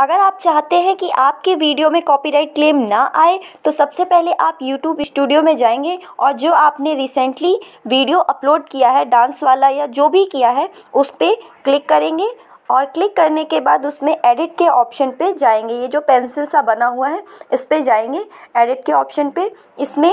अगर आप चाहते हैं कि आपके वीडियो में कॉपीराइट क्लेम ना आए तो सबसे पहले आप यूट्यूब स्टूडियो में जाएंगे और जो आपने रिसेंटली वीडियो अपलोड किया है डांस वाला या जो भी किया है उस पर क्लिक करेंगे और क्लिक करने के बाद उसमें एडिट के ऑप्शन पे जाएंगे ये जो पेंसिल सा बना हुआ है इस पर जाएंगे एडिट के ऑप्शन पे इसमें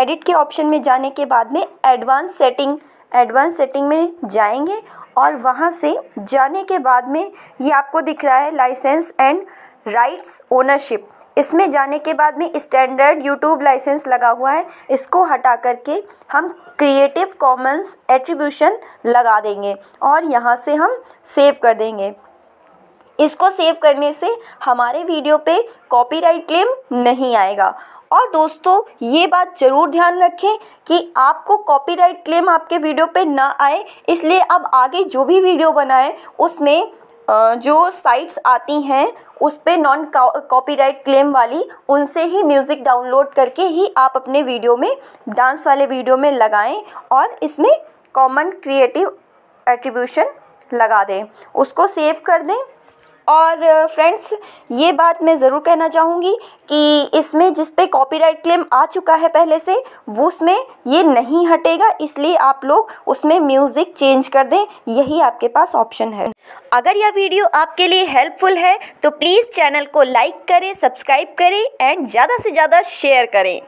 एडिट के ऑप्शन में जाने के बाद में एडवांस सेटिंग एडवांस सेटिंग में जाएंगे और वहाँ से जाने के बाद में ये आपको दिख रहा है लाइसेंस एंड राइट्स ओनरशिप इसमें जाने के बाद में स्टैंडर्ड यूट्यूब लाइसेंस लगा हुआ है इसको हटा करके हम क्रिएटिव कॉमन्स एट्रीब्यूशन लगा देंगे और यहाँ से हम सेव कर देंगे इसको सेव करने से हमारे वीडियो पे कॉपीराइट क्लेम नहीं आएगा और दोस्तों ये बात ज़रूर ध्यान रखें कि आपको कॉपीराइट क्लेम आपके वीडियो पे ना आए इसलिए अब आगे जो भी वीडियो बनाए उसमें जो साइट्स आती हैं उस पर नॉन कॉपीराइट क्लेम वाली उनसे ही म्यूज़िक डाउनलोड करके ही आप अपने वीडियो में डांस वाले वीडियो में लगाएं और इसमें कॉमन क्रिएटिव एट्रीब्यूशन लगा दें उसको सेव कर दें और फ्रेंड्स ये बात मैं ज़रूर कहना चाहूँगी कि इसमें जिस पे कॉपीराइट क्लेम आ चुका है पहले से वो उसमें ये नहीं हटेगा इसलिए आप लोग उसमें म्यूज़िक चेंज कर दें यही आपके पास ऑप्शन है अगर यह वीडियो आपके लिए हेल्पफुल है तो प्लीज़ चैनल को लाइक करें सब्सक्राइब करें एंड ज़्यादा से ज़्यादा शेयर करें